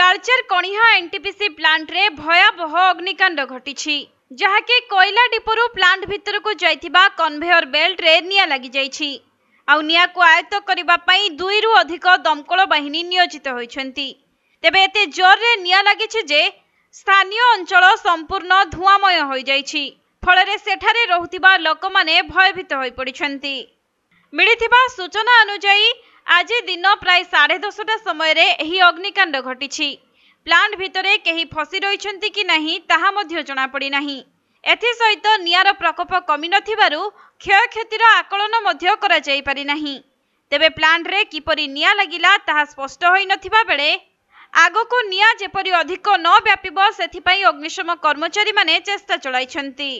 Talcher Kaniha NTPC ପ୍ଲାଣ୍ଟରେ ଭୟାବହ ଅଗ୍ନିକାଣ୍ଡ ଘଟିଛି ଯାହାକି କୋଇଲା ଡିପୋରୁ ପ୍ଲାଣ୍ଟ ଭିତରକୁ ଯାଇଥିବା କନଭେୟର ବେଲ୍ଟରେ ନିଆଁ ଲାଗିଯାଇଛି ଆଉ ନିଆଁକୁ ଆୟତ୍ତ କରିବା ପାଇଁ ଦୁଇରୁ ଅଧିକ ଦମକଳ ବାହିନୀ ନିୟୋଜିତ ହୋଇଛନ୍ତି ତେବେ ଏତେ ଜୋରରେ ନିଆଁ ଲାଗିଛି ଯେ ସ୍ଥାନୀୟ ଅଞ୍ଚଳ ସମ୍ପୂର୍ଣ୍ଣ ଧୂଆଁମୟ ହୋଇଯାଇଛି ଫଳରେ ସେଠାରେ ରହୁଥିବା ଲୋକମାନେ ଭୟଭୀତ ହୋଇପଡ଼ିଛନ୍ତି ମିଳିଥିବା ସୂଚନା ଅନୁଯାୟୀ আজি দিন প্রায় সাড়ে দশটা সময়ের এই অগ্নিকাণ্ড ঘটিছি প্লান্ট ভিতরে কেহি ফসি রয়েছেন কি না তাহা মধ্য জনাপড়ি না এসহিত নিয়ার প্রকোপ কমি নথিবারু ক্ষয়ক্ষতির আকলন মধ্য করা যাইপারি না তেবে প্লান্টরে কিপরি নিয়া লাগিলা তাহা স্পষ্ট হয়ে নথিবা বেলে ଆଗକୁ ନିଆଁ ଯେପରି ଅଧିକ ନ ବ୍ୟାପିବ ସେଥିପାଇଁ ଅଗ୍ନିଶମ କର୍ମଚାରୀମାନେ ଚେଷ୍ଟା ଚଳାଇଛନ୍ତି